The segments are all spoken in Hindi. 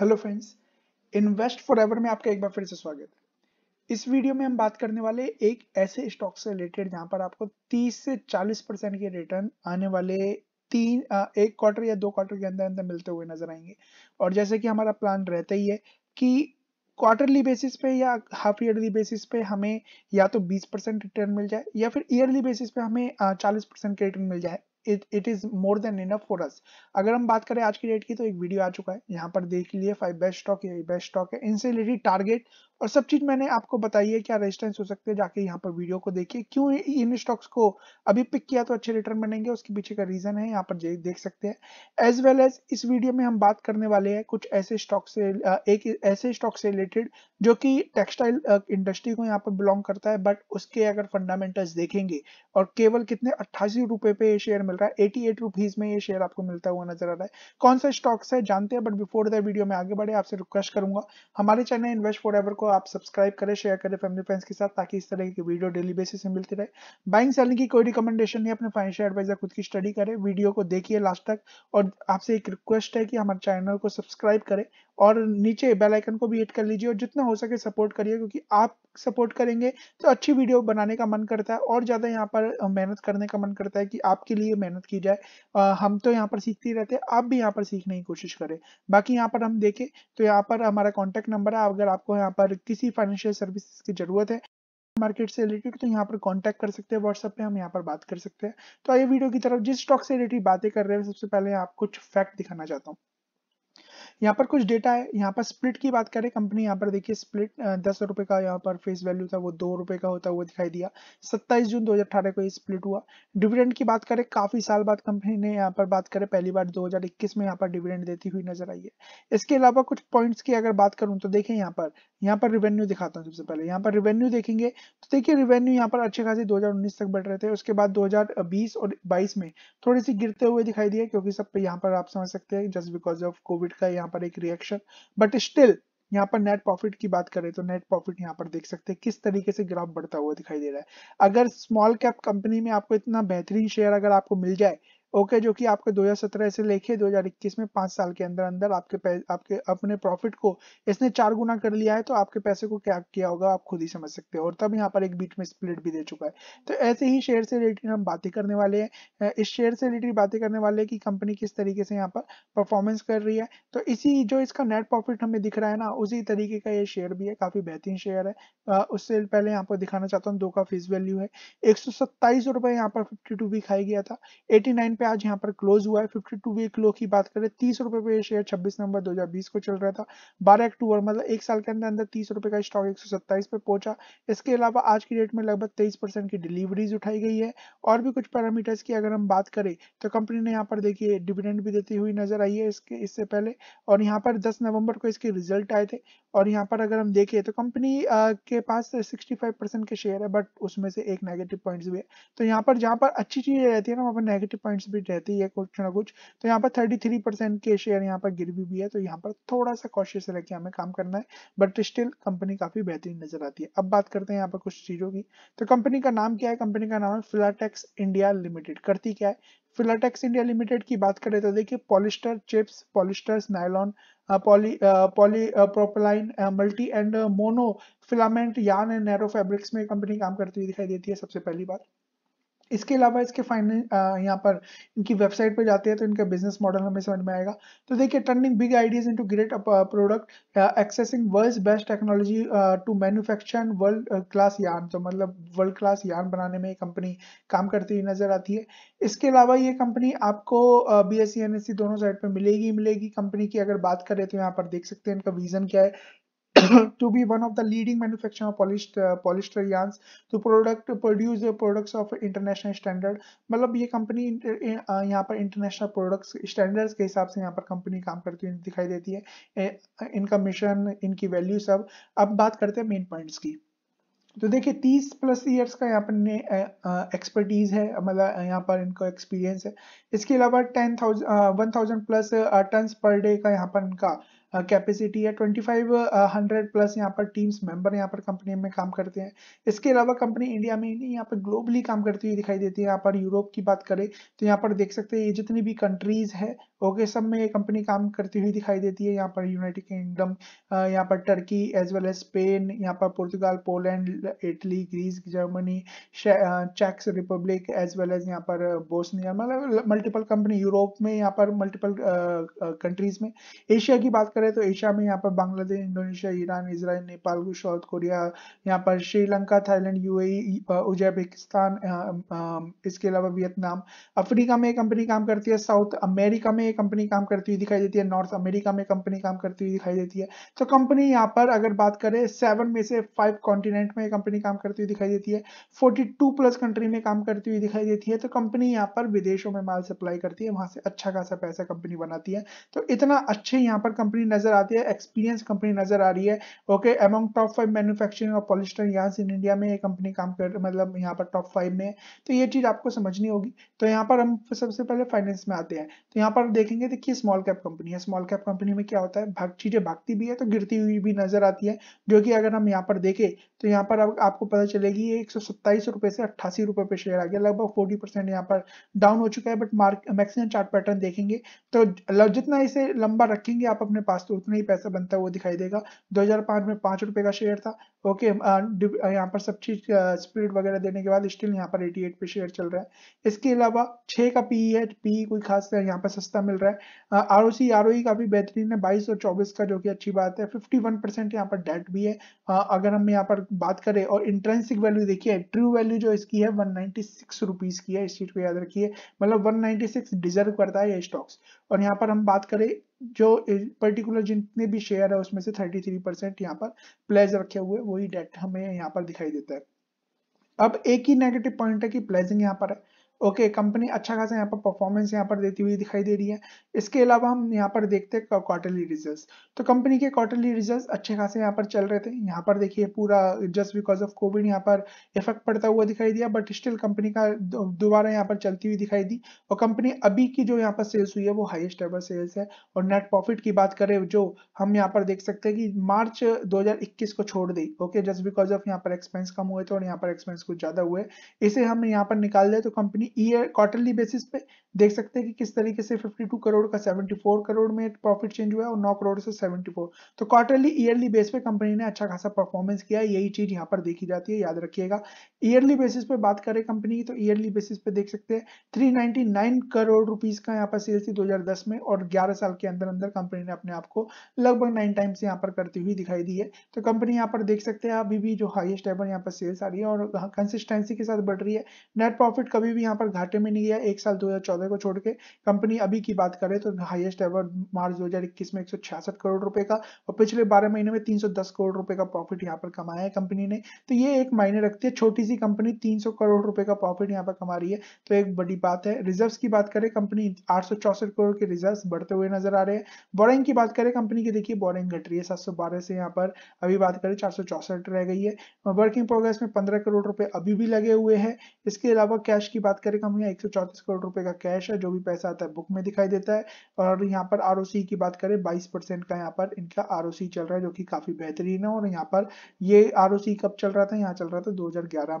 हेलो फ्रेंड्स इन्वेस्ट फॉरएवर में आपका एक बार फिर से स्वागत है इस वीडियो में हम बात करने वाले एक ऐसे स्टॉक से रिलेटेड जहां पर आपको 30 से 40 परसेंट के रिटर्न आने वाले तीन एक क्वार्टर या दो क्वार्टर के अंदर अंदर मिलते हुए नजर आएंगे और जैसे कि हमारा प्लान रहता ही है कि क्वार्टरली बेसिस पे या हाफ ईयरली बेसिस पे हमें या तो 20 परसेंट रिटर्न मिल जाए या फिर ईयरली बेसिस पे हमें 40 परसेंट के रिटर्न मिल जाए it it is more than enough for us अगर हम बात करें आज की डेट की तो एक वीडियो आ चुका है यहाँ पर देख लिए फाइव बेस्ट स्टॉक ये बेस्ट स्टॉक है इनसे रिलेटेड टारगेट और सब चीज मैंने आपको बताई है क्या रेजिस्टेंस हो सकते हैं जाके यहाँ पर वीडियो को देखिए क्यों इन स्टॉक्स को अभी पिक किया तो अच्छे रिटर्न बनेंगे उसके पीछे का रीजन है यहाँ पर देख सकते हैं एज वेल एज इस वीडियो में हम बात करने वाले हैं कुछ ऐसे स्टॉक से एक ऐसे स्टॉक से रिलेटेड जो कि टेक्सटाइल इंडस्ट्री को यहाँ पर बिलोंग करता है बट उसके अगर फंडामेंटल्स देखेंगे और केवल कितने अट्ठासी रुपए पे ये शेयर मिल रहा है एटी एट रुपीज में ये शेयर आपको मिलता हुआ नजर आ रहा है कौन सा स्टॉक्स है जानते हैं बट बिफोर द वीडियो में आगे बढ़े आपसे रिक्वेस्ट करूंगा हमारे चैनल इन्वेस्ट फॉर को आप सब्सक्राइब करें शेयर करें फैमिली फ्रेंड्स के साथ ताकि इस तरह की वीडियो डेली बेसिस में मिलती रहे बाइंग सेलिंग की कोई रिकमेंडेशन नहीं अपने फाइनेंशियल एडवाइजर खुद की स्टडी करें वीडियो को देखिए लास्ट तक और आपसे एक रिक्वेस्ट है कि हमारे चैनल को सब्सक्राइब करें और नीचे बेल आइकन को भी हिट कर लीजिए और जितना हो सके सपोर्ट करिए क्योंकि आप सपोर्ट करेंगे तो अच्छी वीडियो बनाने का मन करता है और ज़्यादा यहाँ पर मेहनत करने का मन करता है कि आपके लिए मेहनत की जाए आ, हम तो यहाँ पर सीखते ही रहते हैं आप भी यहाँ पर सीखने की कोशिश करें बाकी यहाँ पर हम देखें तो यहाँ पर हमारा कॉन्टैक्ट नंबर है अगर आपको यहाँ पर किसी फाइनेंशियल सर्विस की ज़रूरत है मार्केट से रिलेटेड तो यहाँ पर कांटेक्ट कर सकते हैं व्हाट्सएप पे हम यहाँ पर बात कर सकते हैं तो आइए वीडियो की तरफ जिस स्टॉक से रिलेटेड बातें कर रहे हैं सबसे पहले आप कुछ फैक्ट दिखाना चाहता हूँ यहाँ पर कुछ डेटा है यहाँ पर स्प्लिट की बात करें कंपनी यहाँ पर देखिए स्प्लिट दस रुपए का यहाँ पर फेस वैल्यू था वो दो रुपए का होता हुआ दिखाई दिया सत्ताईस जून 2018 को ये स्प्लिट हुआ डिविडेंड की बात करें काफ़ी साल बाद कंपनी ने यहाँ पर बात करें पहली बार 2021 में यहाँ पर डिविडेंड देती हुई नजर आई है इसके अलावा कुछ पॉइंट्स की अगर बात करूं तो देखें यहाँ पर यहाँ पर रिवेन्यू दिखाता हूँ सबसे पहले यहाँ पर रिवेन्यू देखेंगे तो देखिए रिवेन्यू यहाँ पर अच्छे खासी दो तक बढ़ रहे थे उसके बाद दो और बाईस में थोड़ी सी गिरते हुए दिखाई दिए क्योंकि सब यहाँ पर आप समझ सकते हैं जस्ट बिकॉज ऑफ कोविड का यहाँ पर एक रिएक्शन बट स्टिल यहाँ पर नेट प्रॉफिट की बात करें तो नेट प्रॉफिट यहाँ पर देख सकते हैं किस तरीके से ग्राफ बढ़ता हुआ दिखाई दे रहा है अगर स्मॉल कैप कंपनी में आपको इतना बेहतरीन शेयर अगर आपको मिल जाए ओके जो कि आपके 2017 से लेके 2021 में पांच साल के अंदर अंदर आपके आपके अपने प्रॉफिट को इसने चार गुना कर लिया है तो आपके पैसे को क्या किया होगा आप खुद ही समझ सकते हो और तब यहाँ पर एक बीच में स्प्लिट भी दे चुका है तो ऐसे ही शेयर से रिलेटेड हम बातें करने वाले हैं इस शेयर से रिलेटेड बातें करने वाले हैं कि कंपनी किस तरीके से यहाँ पर परफॉर्मेंस कर रही है तो इसी जो इसका नेट प्रॉफिट हमें दिख रहा है ना उसी तरीके का ये शेयर भी है काफ़ी बेहतरीन शेयर है उससे पहले यहाँ पर दिखाना चाहता हूँ दो का फीस वैल्यू है एक सौ सत्ताईस रुपए यहाँ पर फिफ्टी टू भी खाया गया था एटी पे आज यहाँ पर क्लोज हुआ है फिफ्टी टू वीक लो की बात करें तीस रुपए पे शेयर 26 नवंबर 2020 को चल रहा था बारह अक्टूबर मतलब एक साल के अंदर अंदर तीस रुपए का स्टॉक 127 पे पहुंचा इसके अलावा आज की डेट में लगभग तेईस परसेंट की डिलीवरीज उठाई गई है और भी कुछ पैरामीटर्स की अगर हम बात करें तो कंपनी ने यहाँ पर देखिए डिविडेंड भी देती हुई नजर आई है इसके इससे पहले और यहाँ पर दस नवम्बर को इसके रिजल्ट आए थे और यहाँ पर अगर हम देखें तो कंपनी के पास सिक्सटी के शेयर है बट उसमें से एक नेगेटिव पॉइंट्स भी है तो यहाँ पर जहाँ पर अच्छी चीजें रहती है ना वहाँ पर नेगेटिव पॉइंट्स भी रहती है कुछ ना कुछ तो यहाँ पर थर्टी थ्री परसेंट के शेयर यहाँ पर गिर भी, भी है तो यहाँ पर थोड़ा सा कॉशियस रह के हमें काम करना है बट स्टिल कंपनी काफी बेहतरीन नजर आती है अब बात करते हैं यहाँ पर कुछ चीजों की तो कंपनी का नाम क्या है कंपनी का नाम है फिलाटेक्स इंडिया लिमिटेड करती क्या है फिलाटेक्स इंडिया लिमिटेड की बात करें तो देखिए polyester chips polyesters nylon poly poly propylene multi and mono filament yarn and narrow fabrics में कंपनी काम करती हुई दिखाई देती है सबसे पहली बात इसके अलावा इसके फाइनल यहाँ पर इनकी वेबसाइट पर जाते हैं तो इनका बिजनेस मॉडल हमें समझ में आएगा तो देखिए turning big ideas into great product accessing world's best technology to manufacture world class yarn तो मतलब वर्ल्ड क्लास यान बनाने में कंपनी काम करती हुई नजर आती है इसके अलावा ये कंपनी आपको बी एस e e दोनों साइड पर मिलेगी मिलेगी कंपनी की अगर बात करें तो यहाँ पर देख सकते हैं इनका विजन क्या है to be one of the leading manufacturer of polished uh, polyester yarns to product to produce products of international standard matlab ye company yahan par international products standards ke hisab se yahan par company kaam karti हुई dikhai deti hai inka mission inki value सब ab baat karte hain main points ki तो देखिए तीस प्लस इयर्स का यहाँ पर एक्सपर्टीज है मतलब यहाँ पर इनको एक्सपीरियंस है इसके अलावा ten thousand one thousand plus ton per day का यहाँ पर इनका कैपेसिटी है 2500 प्लस यहाँ पर टीम्स मेंबर यहाँ पर कंपनी में काम करते हैं इसके अलावा कंपनी इंडिया में ही नहीं यहाँ पर ग्लोबली काम करती हुई दिखाई देती है यहाँ पर यूरोप की बात करें तो यहाँ पर देख सकते हैं ये जितनी भी कंट्रीज है ओके सब में ये कंपनी काम करती हुई दिखाई देती है यहाँ पर यूनाइटेड किंगडम यहाँ पर Turkey as well as Spain यहाँ पर Portugal Poland Italy Greece Germany Czech Republic as well as यहाँ पर बोस्निया मतलब मल्टीपल कंपनी यूरोप में यहाँ पर मल्टीपल कंट्रीज में एशिया की बात करें तो एशिया में यहाँ पर Bangladesh Indonesia Iran Israel Nepal South Korea यहाँ पर श्रीलंका थाईलैंड यूएई उज्बेकिस्तान इसके अलावा वियतनाम अफ्रीका में एक कंपनी काम करती है साउथ अमेरिका में एक कंपनी काम करती हुई दिखाई देती है नॉर्थ अमेरिका में कंपनी काम करती हुई दिखाई देती है तो कंपनी यहाँ पर अगर बात करें सेवन में से फाइव कॉन्टिनेंट में कंपनी काम करती हुई दिखाई देती है फोर्टी टू प्लस कंट्री में काम करती हुई दिखाई देती है तो कंपनी यहाँ पर विदेशों में माल सप्लाई करती है वहां से अच्छा खासा पैसा कंपनी बनाती है तो इतना अच्छे यहाँ पर कंपनी नजर आती है एक्सपीरियंस कंपनी नजर आ रही है okay among top five manufacturing और पॉलिस्टर यहाँ से इंडिया में ये कंपनी काम कर मतलब यहाँ पर टॉप फाइव में तो ये चीज आपको समझनी होगी तो यहाँ पर हम सबसे पहले फाइनेंस में आते हैं तो यहाँ पर देखेंगे देखिए स्मॉल कैप कंपनी है स्मॉल कैप कंपनी में क्या होता है भाग चीजें भागती भी है तो गिरती हुई भी नजर आती है जो कि अगर हम यहाँ पर देखें तो यहाँ पर अब आपको पता चलेगी ये एक रुपए से अट्ठासी रुपए पे शेयर आ गया लगभग फोर्टी परसेंट यहाँ पर डाउन हो चुका है but mark maximum chart pattern देखेंगे तो जितना इसे लंबा रखेंगे आप अपने पास पास तो उतना ही पैसा बनता है वो दिखाई देगा 2005 में पांच रुपए का शेयर था ओके यहाँ पर सब चीज स्प्रिट वगैरह देने के बाद स्टिल यहाँ पर 88 पे शेयर चल रहा है इसके अलावा छह का पी e है पी e कोई खास यहाँ पर सस्ता मिल रहा है R O C R O का भी बेहतरीन है बाईस और चौबीस का जो की अच्छी बात है फिफ्टी वन परसेंट यहाँ पर डेट भी है अगर हम यहाँ पर बात करें और इंट्रेंसिक वैल्यू देखिए ट्रू वैल्यू जो इसकी है वन नाइनटी की है इस चीज़ को याद रखिए मतलब वन नाइन्टी डिजर्व करता है ये स्टॉक्स और यहाँ पर हम बात करें जो पर्टिकुलर जितने भी शेयर है उसमें से 33 परसेंट यहाँ पर प्लेज रखे हुए वही डेट हमें यहाँ पर दिखाई देता है अब एक ही नेगेटिव पॉइंट है कि प्लेजिंग यहाँ पर है ओके okay, कंपनी अच्छा खासा यहाँ पर परफॉर्मेंस यहाँ पर देती हुई दिखाई दे रही है इसके अलावा हम यहाँ पर देखते हैं क्वार्टरली रिजल्ट्स तो कंपनी के क्वार्टरली रिजल्ट्स अच्छे खासे यहाँ पर चल रहे थे यहाँ पर देखिए पूरा जस्ट बिकॉज ऑफ कोविड यहाँ पर इफेक्ट पड़ता हुआ दिखाई दिया बट स्टिल कंपनी का दोबारा यहाँ पर चलती हुई दिखाई दी और कंपनी अभी की जो यहाँ पर सेल्स हुई है वो हाइस्ट एवर सेल्स है और नेट प्रॉफिट की बात करें जो हम यहाँ पर देख सकते हैं कि मार्च दो को छोड़ दी ओके जस्ट बिकॉज ऑफ यहाँ पर एक्सपेंस कम हुए थे और यहाँ पर एक्सपेंस कुछ ज्यादा हुए इसे हम यहाँ पर निकाल दें तो कंपनी ईयर क्वार्टरली बेसिस पे देख सकते हैं कि किस तरीके से 52 करोड़ का 74 करोड़ में प्रॉफिट चेंज हुआ है और 9 करोड़ से 74 तो क्वार्टरली ईयरली बेस पे कंपनी ने अच्छा खासा परफॉर्मेंस किया यही चीज यहाँ पर देखी जाती है याद रखिएगा ईयरली बेसिस पे बात करें कंपनी की तो ईयरली बेसिस पे देख सकते हैं थ्री करोड़ रुपीज का यहाँ पर सेल थी 2010 में और ग्यारह साल के अंदर अंदर कंपनी ने अपने आप को लगभग नाइन टाइम्स यहाँ पर करती हुई दिखाई दी है तो कंपनी यहाँ पर देख सकते हैं अभी भी जो हाइएस्ट लेवल यहाँ पर सेल्स आ रही है और कंसिस्टेंसी के साथ बढ़ रही है नेट प्रॉफिट कभी भी यहाँ पर घाटे में नहीं गया एक साल 2014 को छोड़ के कंपनी अभी की बात करें तो हाईएस्ट एवर मार्च 2021 में 166 करोड़ रुपए का और पिछले 12 महीने में 310 करोड़ रुपए का प्रॉफिट यहाँ पर कमाया है कंपनी ने तो ये एक मायने रखती है छोटी सी कंपनी 300 करोड़ रुपए का प्रॉफिट यहाँ पर कमा रही है तो एक बड़ी बात है रिजर्व की बात करें कंपनी आठ करोड़ के रिजर्व बढ़ते हुए नजर आ रहे हैं बोरिंग की बात करें कंपनी की देखिए बोरिंग घट रही है सात से यहाँ पर अभी बात करें चार रह गई है वर्किंग प्रोग्रेस में पंद्रह करोड़ रुपए अभी भी लगे हुए हैं इसके अलावा कैश की बात करें करेगा हम यहाँ एक करोड़ रुपए का कैश है जो भी पैसा आता है बुक में दिखाई देता है और यहाँ पर आर की बात करें बाईस परसेंट का यहाँ पर इनका आर चल रहा है जो कि काफी बेहतरीन है और यहाँ पर ये आर कब चल रहा था यहाँ चल रहा था दो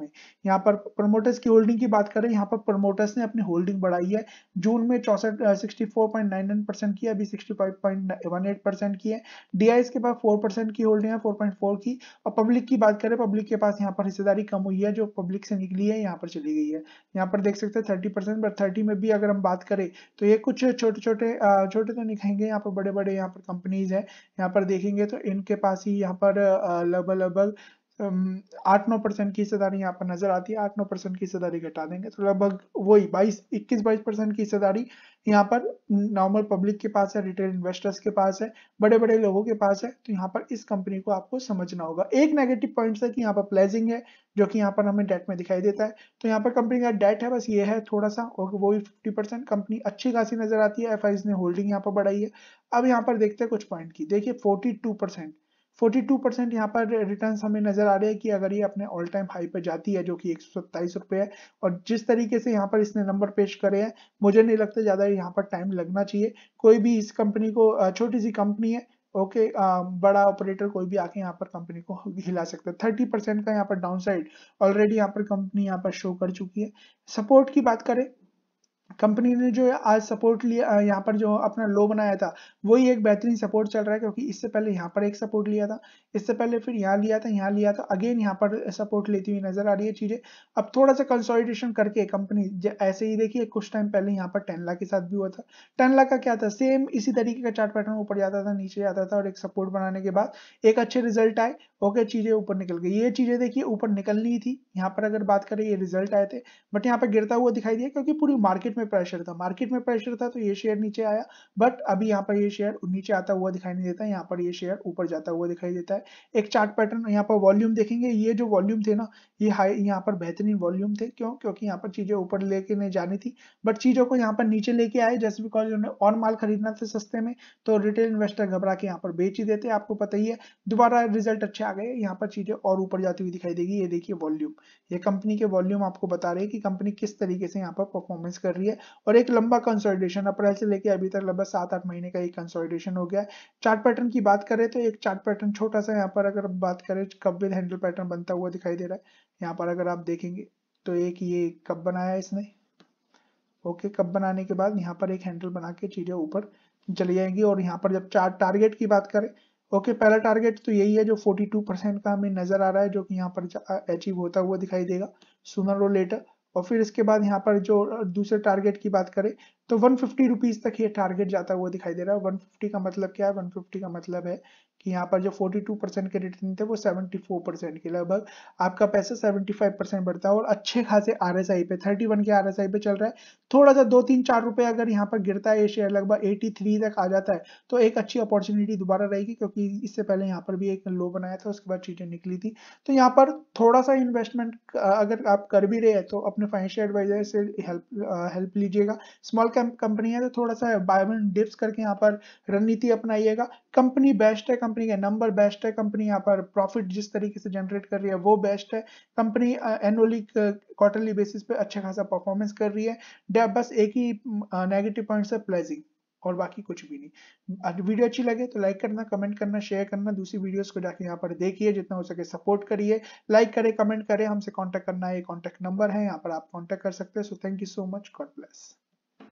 में यहाँ पर प्रमोटर्स की होल्डिंग की बात करें यहाँ पर प्रमोटर्स ने अपनी होल्डिंग बढ़ाई है जून में चौसठ की है अभी सिक्सटी की है डी के पास फोर की होल्डिंग है फोर की और पब्लिक की बात करें पब्लिक के पास यहाँ पर हिस्सेदारी कम हुई है जो पब्लिक से निकली है यहाँ पर चली गई है यहाँ पर देख सकते हैं थर्टी परसेंट पर थर्टी में भी अगर हम बात करें तो ये कुछ छोटे छोटे छोटे तो नहीं कहेंगे यहाँ पर बड़े बड़े यहाँ पर कंपनीज हैं यहाँ पर देखेंगे तो इनके पास ही यहाँ पर लगभग लगभग आठ नौ परसेंट की हिस्सेदारी यहाँ पर नजर आती है आठ नौ परसेंट की हिस्सेदारी घटा देंगे तो लगभग वही बाईस इक्कीस बाईस परसेंट की हिस्सेदारी यहाँ पर नॉर्मल पब्लिक के पास है रिटेल इन्वेस्टर्स के पास है बड़े बड़े लोगों के पास है तो यहाँ पर इस कंपनी को आपको समझना होगा एक नेगेटिव पॉइंट है कि यहाँ पर प्लेजिंग है जो कि यहाँ पर हमें डेट में दिखाई देता है तो यहाँ पर कंपनी का डेट है बस ये है थोड़ा सा और वो भी फिफ्टी परसेंट कंपनी अच्छी खासी नजर आती है एफ ने होल्डिंग यहाँ पर बढ़ाई है अब यहाँ पर देखते हैं कुछ पॉइंट की देखिए फोर्टी टू परसेंट 42 परसेंट यहाँ पर रिटर्न हमें नजर आ रहे हैं कि अगर ये अपने ऑल टाइम हाई पर जाती है जो कि एक रुपए है और जिस तरीके से यहाँ पर इसने नंबर पेश करे हैं मुझे नहीं लगता ज़्यादा यहाँ पर टाइम लगना चाहिए कोई भी इस कंपनी को छोटी सी कंपनी है ओके okay, uh, बड़ा ऑपरेटर कोई भी आके यहाँ पर कंपनी को हिला सकता है थर्टी परसेंट का यहाँ पर डाउन ऑलरेडी यहाँ पर कंपनी यहाँ पर शो कर चुकी है सपोर्ट की बात करें कंपनी ने जो आज सपोर्ट लिया यहाँ पर जो अपना लो बनाया था वही एक बेहतरीन सपोर्ट चल रहा है क्योंकि इससे पहले यहाँ पर एक सपोर्ट लिया था इससे पहले फिर यहाँ लिया था यहाँ लिया था अगेन यहाँ पर सपोर्ट लेती हुई नजर आ रही है चीजें अब थोड़ा सा कंसोलिडेशन करके कंपनी ऐसे ही देखिए कुछ टाइम पहले यहाँ पर टेन लाख के साथ भी हुआ था टेन लाख का क्या था सेम इसी तरीके का चार्ट पैटर्न ऊपर जाता था नीचे जाता था और एक सपोर्ट बनाने के बाद एक अच्छे रिजल्ट आए ओके चीजें ऊपर निकल गई ये चीजें देखिए ऊपर निकलनी थी यहाँ पर अगर बात करें ये रिजल्ट आए थे बट यहाँ पर गिरता हुआ दिखाई दिया क्योंकि पूरी मार्केट में में प्रेशर था मार्केट में प्रेशर था तो ये शेयर नीचे आया बट अभी यहाँ पर ये शेयर नीचे आता हुआ दिखाई नहीं देता है यहाँ पर ये शेयर ऊपर जाता हुआ दिखाई देता है एक चार्ट पैटर्न यहाँ पर वॉल्यूम देखेंगे ये जो वॉल्यूम थे ना ये हाई यहाँ पर बेहतरीन वॉल्यूम थे क्यों क्योंकि यहाँ पर चीजें ऊपर लेके नहीं जानी थी बट चीजों को यहाँ पर नीचे लेके आए जैसे बिकॉज उन्हें और माल खरीदना था सस्ते में तो रिटेल इन्वेस्टर घबरा के यहाँ पर बेच ही देते आपको पता ही है दोबारा रिजल्ट अच्छे आ गए यहाँ पर चीजें और ऊपर जाती हुई दिखाई देगी ये देखिए वॉल्यूम ये कंपनी के वॉल्यूम आपको बता रहे हैं कि कंपनी किस तरीके से यहाँ पर परफॉर्मेंस कर रही है है और एक लंबा कंसोलिडेशन अप्रैल से लेके अभी तक लगभग सात आठ महीने का एक कंसोलिडेशन हो गया है चार्ट पैटर्न की बात करें तो एक चार्ट पैटर्न छोटा सा यहाँ पर अगर बात करें कब विद हैंडल पैटर्न बनता हुआ दिखाई दे रहा है यहाँ पर अगर आप देखेंगे तो एक ये कब बनाया इसने ओके कब बनाने के बाद यहाँ पर एक हैंडल बना के चीज़ें ऊपर चली जाएंगी और यहाँ पर जब चार टारगेट की बात करें ओके okay, पहला टारगेट तो यही है जो 42 परसेंट का हमें नजर आ रहा है जो कि यहाँ पर अचीव होता हुआ दिखाई देगा सुनर और लेटर और फिर इसके बाद यहाँ पर जो दूसरे टारगेट की बात करें तो वन फिफ्टी तक ये टारगेट जाता हुआ दिखाई दे रहा है वन फिफ्टी का मतलब क्या है वन फिफ्टी का मतलब है कि यहाँ पर जो 42 परसेंट के रिटर्न थे वो 74 परसेंट के लगभग आपका पैसा 75 परसेंट बढ़ता है और अच्छे खासे आर एस आई पे 31 के आर एस आई पे चल रहा है थोड़ा सा दो तीन चार रुपए अगर यहाँ पर गिरता है ये शेयर लगभग 83 तक आ जाता है तो एक अच्छी अपॉर्चुनिटी दोबारा रहेगी क्योंकि इससे पहले यहाँ पर भी एक लो बनाया था उसके बाद चीज़ें निकली थी तो यहाँ पर थोड़ा सा इन्वेस्टमेंट अगर आप कर भी रहे हैं तो अपने फाइनेंशियल एडवाइजर से हेल्प हेल्प लीजिएगा स्मॉल कंपनी है तो थोड़ा सा बाय डिप्स करके यहाँ पर रणनीति अपनाइएगा कंपनी बेस्ट है कंपनी का नंबर बेस्ट है कंपनी यहाँ पर प्रॉफिट जिस तरीके से जनरेट कर रही है वो बेस्ट है कंपनी एनुअली क्वार्टरली बेसिस पे अच्छा खासा परफॉर्मेंस कर रही है डेब बस एक ही नेगेटिव uh, पॉइंट्स है प्लेजिंग और बाकी कुछ भी नहीं वीडियो अच्छी लगे तो लाइक करना कमेंट करना शेयर करना दूसरी वीडियोस को जाके यहाँ पर देखिए जितना हो सके सपोर्ट करिए लाइक करें कमेंट करें हमसे कांटेक्ट करना है ये कांटेक्ट नंबर है यहाँ पर आप कांटेक्ट कर सकते हैं so thank you so much God bless